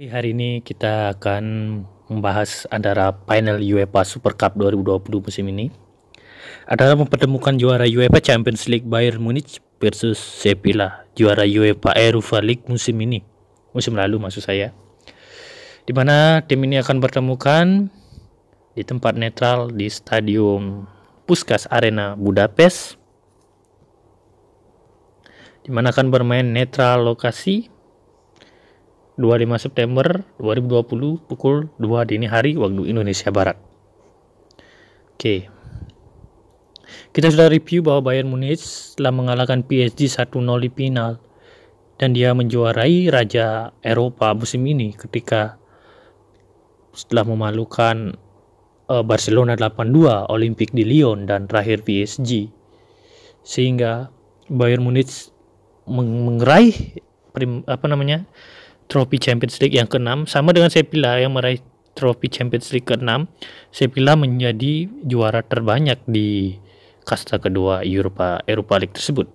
Hari ini kita akan membahas antara final UEFA Super Cup 2020 musim ini adalah mempertemukan juara UEFA Champions League Bayern Munich versus Sevilla, juara UEFA Europa League musim ini, musim lalu maksud saya. Di mana tim ini akan bertemukan di tempat netral di Stadium Puskas Arena Budapest di mana akan bermain netral lokasi 25 September 2020 pukul 2 dini hari waktu Indonesia Barat. Oke. Kita sudah review bahwa Bayern Munich telah mengalahkan PSG 1-0 di final dan dia menjuarai Raja Eropa musim ini ketika setelah memalukan uh, Barcelona 8-2 Olimpik di Lyon dan terakhir PSG. Sehingga Bayern Munich meng mengeraih prim, apa namanya? Trophy Champions League yang keenam sama dengan Sevilla yang meraih Trophy Champions League keenam, 6 Sevilla menjadi juara terbanyak di kasta kedua Eropa Eropa League tersebut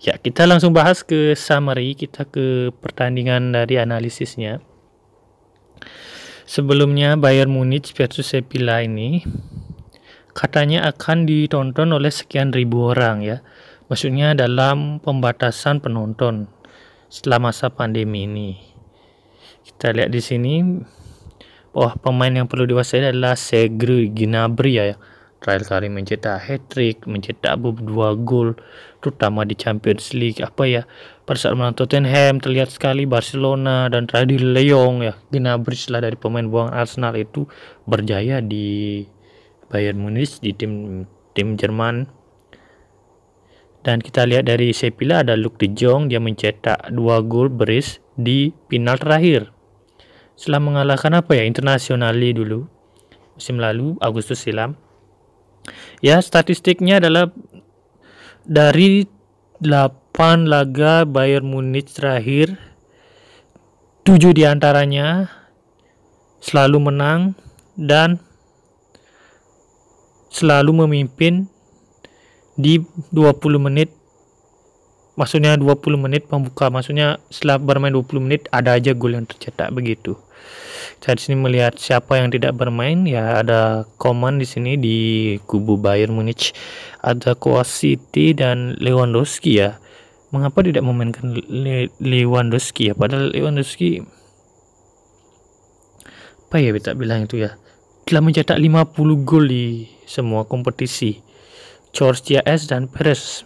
ya kita langsung bahas ke summary kita ke pertandingan dari analisisnya sebelumnya Bayern Munich versus Sevilla ini katanya akan ditonton oleh sekian ribu orang ya maksudnya dalam pembatasan penonton setelah masa pandemi ini. Kita lihat di sini oh pemain yang perlu diwaspadai adalah Segre Gnabry ya. Trial kali mencetak hat-trick, mencetak dua gol, terutama di Champions League. Apa ya, pada saat menang Tottenham, terlihat sekali Barcelona dan terakhir di Lyon ya. Gnabry setelah dari pemain buang Arsenal itu berjaya di Bayern Munich di tim tim Jerman dan kita lihat dari sepila ada Luke De Jong, dia mencetak dua gol beris di final terakhir. Setelah mengalahkan apa ya, Internasionali dulu, musim lalu, Agustus silam. Ya, statistiknya adalah dari 8 laga Bayern Munich terakhir, 7 diantaranya selalu menang dan selalu memimpin di 20 menit maksudnya 20 menit pembuka maksudnya setelah bermain 20 menit ada aja gol yang tercetak begitu saya sini melihat siapa yang tidak bermain ya ada Koman di sini di kubu Bayern Munich ada Koasiti dan Lewandowski ya mengapa tidak memainkan Le Lewandowski ya padahal Lewandowski apa ya kita bilang itu ya telah mencetak 50 gol di semua kompetisi Georgia S. dan Perez.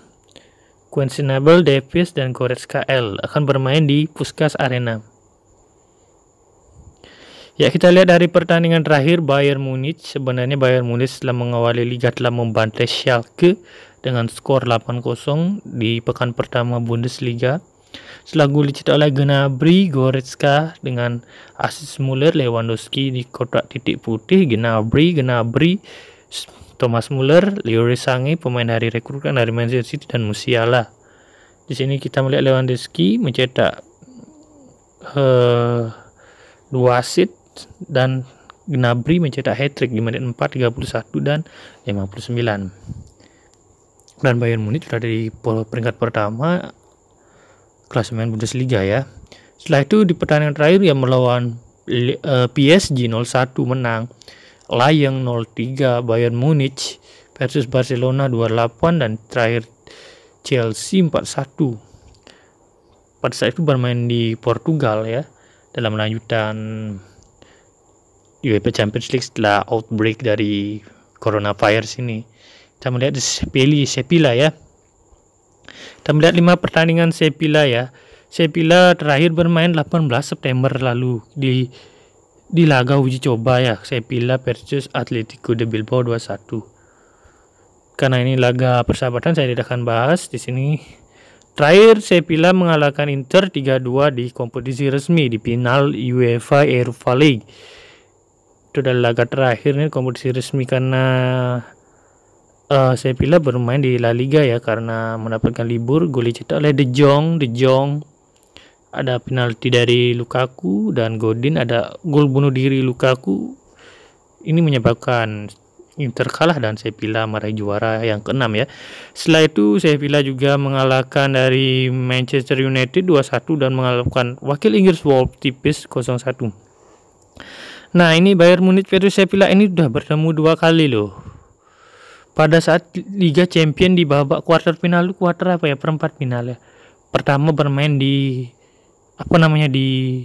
Quincy Nabel, Davis, dan Goretzka L akan bermain di Puskas Arena. Ya kita lihat dari pertandingan terakhir Bayern Munich sebenarnya Bayern Munich setelah mengawali liga telah membantai Schalke dengan skor 8-0 di pekan pertama Bundesliga. Setelah gol dicetak oleh Gnabry, Goretzka dengan assist Muller, Lewandowski di kotak titik putih, Gnabry, Gnabry Thomas Muller, Leroy Sange, pemain dari rekrutan dari Manchester City dan Musiala. Di sini kita melihat Lewandowski mencetak uh, dua asit dan Gnabry mencetak hat-trick di menit 4, 31 dan 59. Dan Bayern Munich sudah di peringkat pertama klasemen Bundesliga ya. Setelah itu di pertandingan terakhir yang melawan eh, PSG 0-1 menang. Layang 03 Bayern Munich versus Barcelona 28 dan terakhir Chelsea 41 pada saat itu bermain di Portugal ya dalam lanjutan UEFA Champions League setelah outbreak dari Corona virus ini kita melihat Sepili Sepila ya kita melihat lima pertandingan Sepila ya Sepila terakhir bermain 18 September lalu di di laga uji coba ya saya Sevilla versus Atletico de Bilbao 2-1 karena ini laga persahabatan saya tidak akan bahas di sini terakhir pilih mengalahkan Inter 3-2 di kompetisi resmi di final UEFA Europa League itu adalah laga terakhir nih kompetisi resmi karena uh, eh, Sevilla bermain di La Liga ya karena mendapatkan libur gol dicetak oleh De Jong De Jong ada penalti dari Lukaku dan Godin ada gol bunuh diri Lukaku ini menyebabkan Inter kalah dan Sevilla meraih juara yang keenam ya. Setelah itu Sevilla juga mengalahkan dari Manchester United 2-1 dan mengalahkan wakil Inggris Wolves tipis 0-1. Nah ini Bayern Munich versus Sevilla ini sudah bertemu dua kali loh. Pada saat Liga Champion di babak kuarter final, kuarter apa ya perempat final ya. Pertama bermain di apa namanya di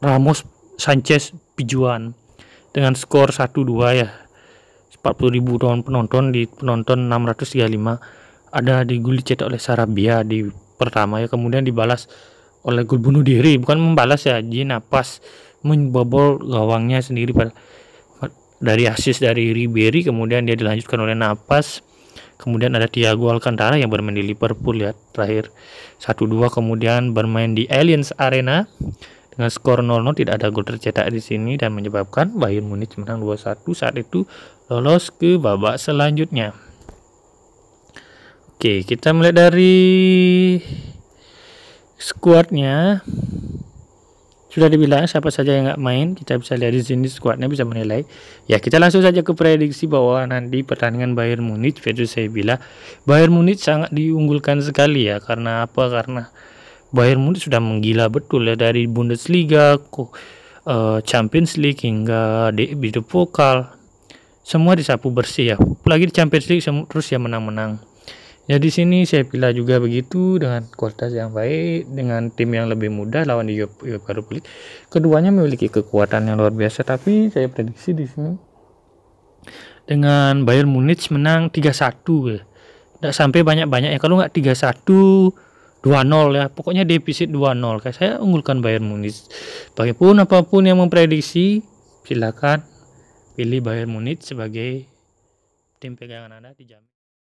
Ramos Sanchez Pijuan dengan skor 1-2 ya 40 ribu penonton di penonton 635 ada gol dicetak oleh Sarabia di pertama ya kemudian dibalas oleh gol bunuh diri bukan membalas ya Jin napas membobol gawangnya sendiri dari asis dari Ribery kemudian dia dilanjutkan oleh napas kemudian ada Thiago Alcantara yang bermain di Liverpool ya terakhir 1-2 kemudian bermain di Allianz Arena dengan skor 0-0 tidak ada gol tercetak di sini dan menyebabkan Bayern Munich menang 2-1 saat itu lolos ke babak selanjutnya. Oke, kita melihat dari skuadnya sudah dibilang siapa saja yang nggak main kita bisa lihat di sini skuadnya bisa menilai ya kita langsung saja ke prediksi bahwa nanti pertandingan Bayern Munich saya bilang Bayern Munich sangat diunggulkan sekali ya karena apa karena Bayern Munich sudah menggila betul ya dari Bundesliga uh, Champions League hingga di DFB Pokal semua disapu bersih ya apalagi di Champions League terus ya menang-menang Ya di sini Sevilla juga begitu dengan kualitas yang baik, dengan tim yang lebih mudah lawan di Europa Europa League. Keduanya memiliki kekuatan yang luar biasa, tapi saya prediksi di sini dengan Bayern Munich menang 3-1. Tidak sampai banyak-banyak ya. Kalau nggak 3-1, 2-0 ya. Pokoknya defisit 2-0. Kayak saya unggulkan Bayern Munich. Bagaimanapun apapun yang memprediksi, silakan pilih Bayern Munich sebagai tim pegangan Anda dijamin.